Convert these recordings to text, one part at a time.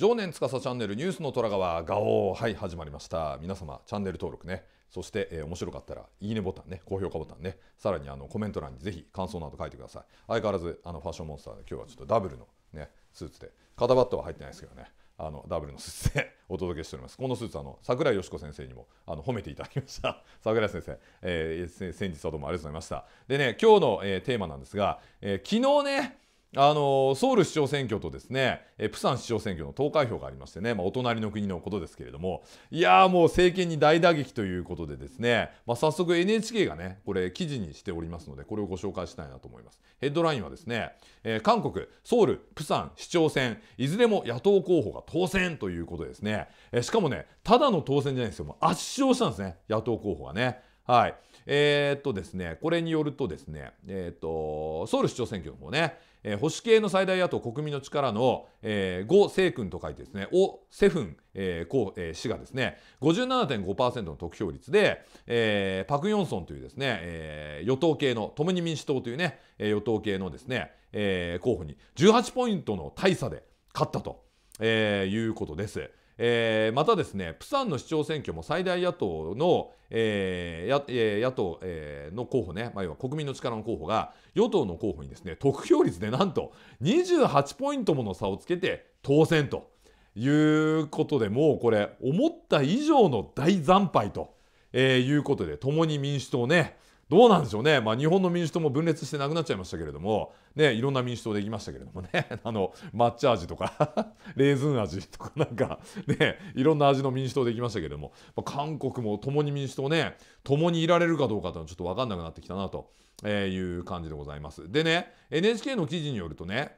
常年司チャンネルニュースの虎川ガオはい始まりました皆様チャンネル登録ねそして、えー、面白かったらいいねボタンね高評価ボタンねさらにあのコメント欄にぜひ感想など書いてください相変わらずあのファッションモンスターで今日はちょっとダブルのねスーツで肩バットは入ってないですけどねあのダブルのスーツで お届けしておりますこのスーツあの桜井よし子先生にもあの褒めていただきました 桜井先生、えー、先日はどうもありがとうございましたでね今日の、えー、テーマなんですが、えー、昨日ねあのソウル市長選挙とですねえプサン市長選挙の投開票がありましてね、まあ、お隣の国のことですけれどもいやーもう政権に大打撃ということでですね、まあ、早速 NHK がねこれ記事にしておりますのでこれをご紹介したいなと思いますヘッドラインはですね、えー、韓国ソウルプサン市長選いずれも野党候補が当選ということですね、えー、しかもねただの当選じゃないんですよ圧勝したんですね野党候補がねはい。えー、っとですね、これによるとですね、えー、っと、ソウル市長選挙の方ね、えー、保守系の最大野党国民の力の、えー、ゴ・セイ君と書いてですね、オ・セフン、えー、うえー、氏がですね、57.5%の得票率で、えー、パク・ヨンソンというですね、えー、与党系の、共に民主党というね、え与党系のですね、えー、候補に18ポイントの大差で勝ったと、えー、いうことです。えー、またですね、プサンの市長選挙も最大野党の、えー、やえー、野党、えー、の候補ね、まあ、要は国民の力の候補が、与党の候補にですね、得票率でなんと28ポイントもの差をつけて当選ということで、もうこれ、思った以上の大惨敗と、えー、いうことで、共に民主党ね、どうなんでしょうね、まあ、日本の民主党も分裂してなくなっちゃいましたけれども、ね、いろんな民主党できましたけれどもね、あの抹茶味とか レーズン味とか、なんか、ね、いろんな味の民主党できましたけれども、まあ、韓国も共に民主党ね、共にいられるかどうかというのはちょっと分かんなくなってきたなという感じでございます。でね、NHK の記事によるとね、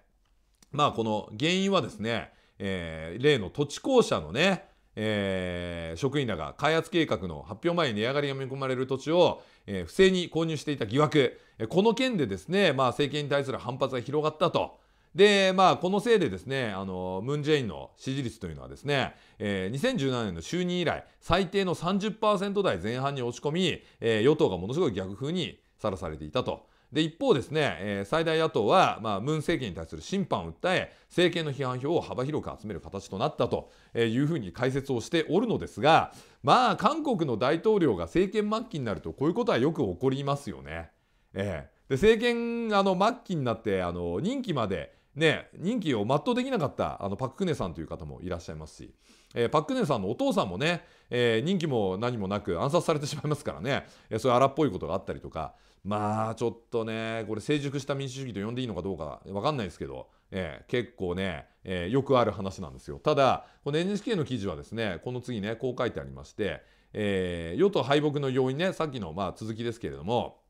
まあ、この原因はですね、えー、例の土地公社のね、えー、職員らが開発計画の発表前に値上がりが見込まれる土地を、えー、不正に購入していた疑惑、この件でですね、まあ、政権に対する反発が広がったと。で、まあ、このせいでですね、ムン・ジェインの支持率というのはですね、えー、2017年の就任以来、最低の30%台前半に落ち込み、えー、与党がものすごい逆風にさらされていたと。で一方ですね、えー、最大野党は、まあ、ムン政権に対する審判を訴え政権の批判票を幅広く集める形となったというふうに解説をしておるのですがまあ韓国の大統領が政権末期になるとこういうことはよく起こりますよね。えー、で政権あの末期になってあの任期までね、任期を全うできなかったあのパク・クネさんという方もいらっしゃいますし、えー、パク・クネさんのお父さんもね、えー、任期も何もなく暗殺されてしまいますからね、えー、そういう荒っぽいことがあったりとか、まあちょっとね、これ成熟した民主主義と呼んでいいのかどうか分かんないですけど、えー、結構ね、えー、よくある話なんですよ。ただ、この NHK の記事はですね、この次ね、こう書いてありまして、えー、与党敗北の要因ね、さっきのまあ続きですけれども、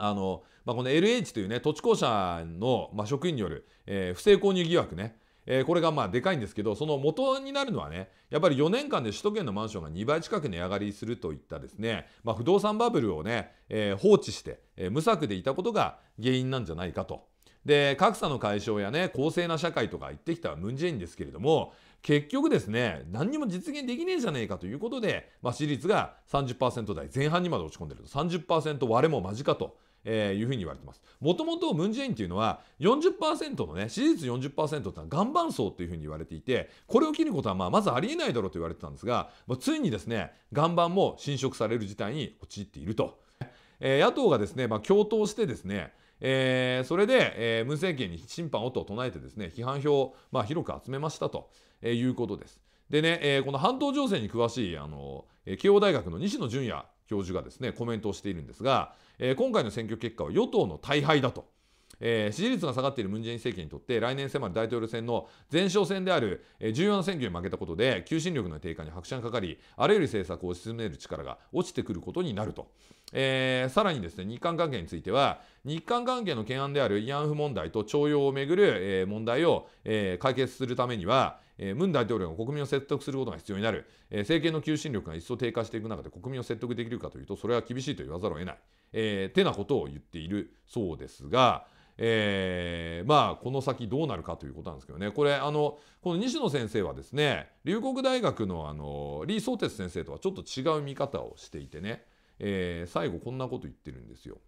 あのまあ、この LH というね、土地公社のまあ職員による、えー、不正購入疑惑ね、えー、これがまあでかいんですけど、その元になるのはね、やっぱり4年間で首都圏のマンションが2倍近く値上がりするといったですね、まあ、不動産バブルをね、えー、放置して、えー、無策でいたことが原因なんじゃないかと。で格差の解消やね公正な社会とか言ってきたムン・ジェインですけれども結局ですね何にも実現できねえじゃねえかということで、まあ、支持率が30%台前半にまで落ち込んでると30%割れも間近とえー、いうふうに言われてます。もともとムン・ジェインっていうのは40%のね、支持率40%ってのは岩盤層というふうに言われていて、これを切ることはまあまずありえないだろうと言われてたんですが、まあ、ついにですね、岩盤も侵食される事態に陥っていると。えー、野党がですね、まあ、共闘してですね、えー、それで、えー、ムン政権に審判をと唱えてですね批判票を、まあ、広く集めましたと、えー、いうことです。でね、えー、この半島情勢に詳しいあの慶応大学の西野純也教授がですねコメントをしているんですが、えー、今回の選挙結果は与党の大敗だと。えー、支持率が下がっているムン・ジェイン政権にとって来年迫る大統領選の前哨戦である、え重要な選挙に負けたことで求心力の低下に拍車がかかりあらゆる政策を進める力が落ちてくることになると、えー、さらにですね日韓関係については、日韓関係の懸案である慰安婦問題と徴用をめぐる、え問題を、え解決するためには、えムン大統領が国民を説得することが必要になる、え政権の求心力が一層低下していく中で国民を説得できるかというと、それは厳しいと言わざるを得ない、えー、てなことを言っているそうですが、えー、まあこの先どうなるかということなんですけどねこれあのこの西野先生はですね龍谷大学のあの李相哲先生とはちょっと違う見方をしていてね、えー、最後こんなこと言ってるんですよ。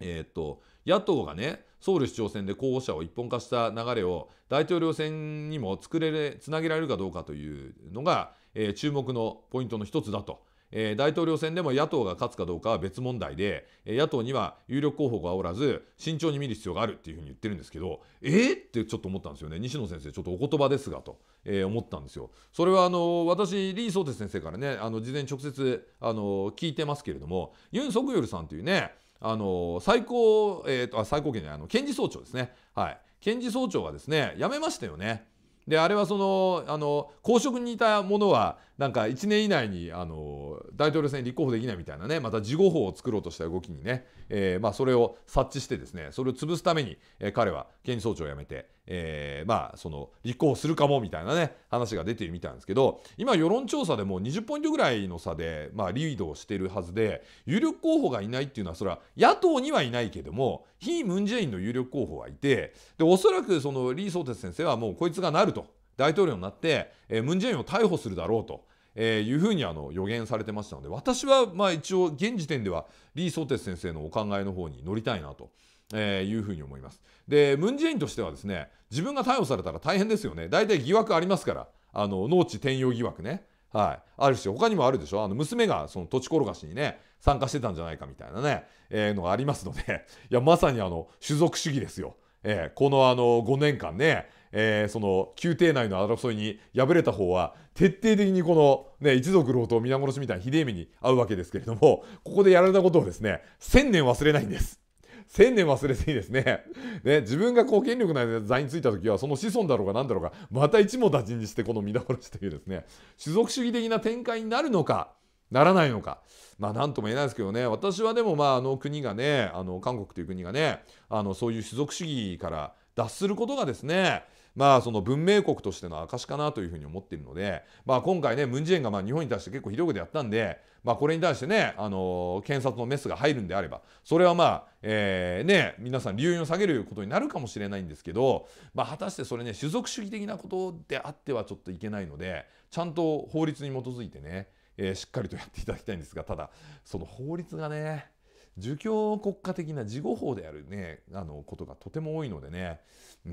えっと野党がねソウル市長選で候補者を一本化した流れを大統領選にも作れつなげられるかどうかというのが、えー、注目のポイントの一つだと。えー、大統領選でも野党が勝つかどうかは別問題で、え野党には有力候補がおらず慎重に見る必要があるっていうふうに言ってるんですけどえー、ってちょっと思ったんですよね西野先生ちょっとお言葉ですがと、えー、思ったんですよそれはあの私李相哲先生からねあの事前に直接あの聞いてますけれどもユン・ソクヨルさんというねあの最高、えーと、あ最高権じゃないあの検事総長ですね、はい、検事総長がですね辞めましたよね。であれはそのあの公職にいた者はなんか1年以内にあの大統領選に立候補できないみたいなねまた事後法を作ろうとした動きにね、えーまあ、それを察知してですねそれを潰すために、えー、彼は検事総長を辞めて、えー、まあその立候補するかもみたいなね話が出ているみたいなんですけど今世論調査でも20ポイントぐらいの差で、まあ、リードをしているはずで有力候補がいないっていうのはそれは野党にはいないけども非ムン・ジェインの有力候補はいてでおそらくその李相哲先生はもうこいつがなると大統領になって、えー、ムン・ジェインを逮捕するだろうと。えー、いうふうにあの予言されてましたので私はまあ一応現時点では李テ哲先生のお考えの方に乗りたいなと。えー、いうふうに思いますでムン・ジェインとしてはですね自分が逮捕されたら大変ですよね大体疑惑ありますからあの農地転用疑惑ね、はい、あるし他にもあるでしょあの娘がその土地転がしにね参加してたんじゃないかみたいなね、えー、のがありますのでいやまさにあの種族主義ですよ。えー、このあの5年間ね、えー、その宮廷内の争いに敗れた方は徹底的にこの、ね、一族老と皆殺しみたいなひでえ目に遭うわけですけれどもここでやられたことをですね千年忘れないんです。千年忘れいいですねね、自分がこう権力の座についた時はその子孫だろうが何だろうがまた一網打尽にしてこの皆殺しというですね種族主義的な展開になるのかならないのか。まあ、なんとも言えないですけどね、私はでも、まあ、あの国がね、あの韓国という国がね、あのそういう種族主義から脱することがですね、まあ、その文明国としての証かなというふうに思っているので、まあ、今回ね、ムン・ジェインがまあ日本に対して結構ひどいことやったんで、まあ、これに対してね、あの検察のメスが入るんであれば、それはまあ、えー、ね、皆さん、留院を下げることになるかもしれないんですけど、まあ、果たしてそれね、種族主義的なことであってはちょっといけないので、ちゃんと法律に基づいてね、えー、しっかりとやっていただきたいんですが、ただ、その法律がね、儒教国家的な事後法であるね、あの、ことがとても多いのでね、うー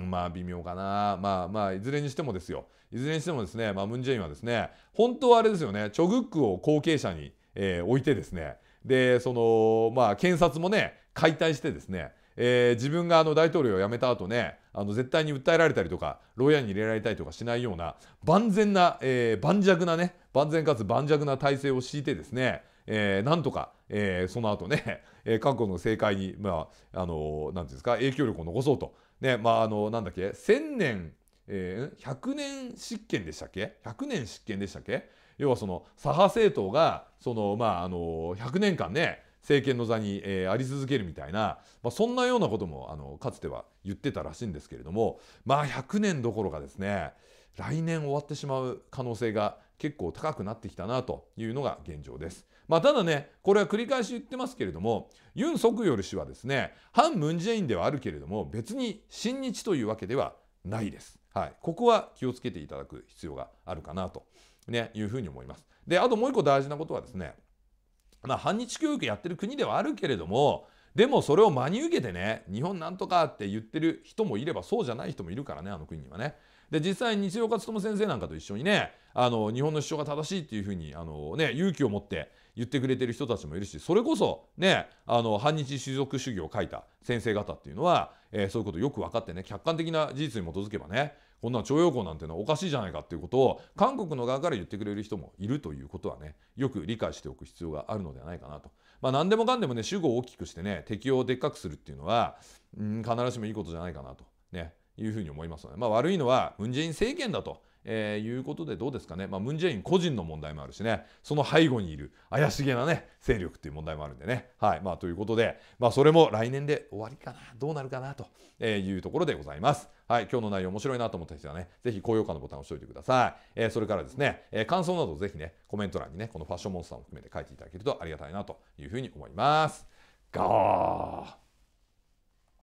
ん、まあ微妙かな。まあまあ、いずれにしてもですよ。いずれにしてもですね、まあムンジェインはですね、本当はあれですよね、チョグックを後継者に、えー、置いてですね、で、その、まあ検察もね、解体してですね、えー、自分があの大統領を辞めた後ねあの絶対に訴えられたりとか牢屋に入れられたりとかしないような万全な、えー、盤石なね万全かつ盤石な体制を敷いてですね、えー、なんとか、えー、その後ね、えー、過去の政界に、まあ、あのなんていうんですか影響力を残そうと、ねまあ、あのなんだっけ1 0 0年、えー、100年執権でしたっけ100年執権でしたっけ要はその左派政党がその、まあ、あの100年間ね政権の座に、えー、あり続けるみたいな、まあ、そんなようなこともあのかつては言ってたらしいんですけれどもまあ100年どころかですね来年終わってしまう可能性が結構高くなってきたなというのが現状です。まあ、ただねこれは繰り返し言ってますけれどもユン・ソクヨル氏はですね反ムン・ジェインではあるけれども別に親日というわけではないです。はい、ここは気をつけていただく必要があるかなと、ね、いうふうに思います。であともう一個大事なことはですねまあ、反日教育やってる国ではあるけれどもでもそれを真に受けてね日本なんとかって言ってる人もいればそうじゃない人もいるからねあの国にはね。で実際に西岡勉先生なんかと一緒にねあの日本の主張が正しいっていうふうにあの、ね、勇気を持って言ってくれてる人たちもいるしそれこそ、ね、あの反日種族主義を書いた先生方っていうのは、えー、そういうことよく分かってね客観的な事実に基づけばねこんな徴用工なんてのはおかしいじゃないかっていうことを韓国の側から言ってくれる人もいるということはねよく理解しておく必要があるのではないかなと。まあ、何でもかんでもね主語を大きくしてね用をでっかくするっていうのはうん必ずしもいいことじゃないかなとねいうふうに思いますので、まあ、悪いのはムン・ジェイン政権だとえー、いうことでどうですかね、まムン・ジェイン個人の問題もあるしねその背後にいる怪しげな、ね、勢力っていう問題もあるんでね。はいまあ、ということで、まあ、それも来年で終わりかなどうなるかなというところでございます。はい、今日の内容面白いなと思った人はね、ぜひ高評価のボタンを押しておいてください。えー、それからですね、えー、感想などぜひね、コメント欄にね、このファッションモンスターも含めて書いていただけるとありがたいなというふうに思います。ガー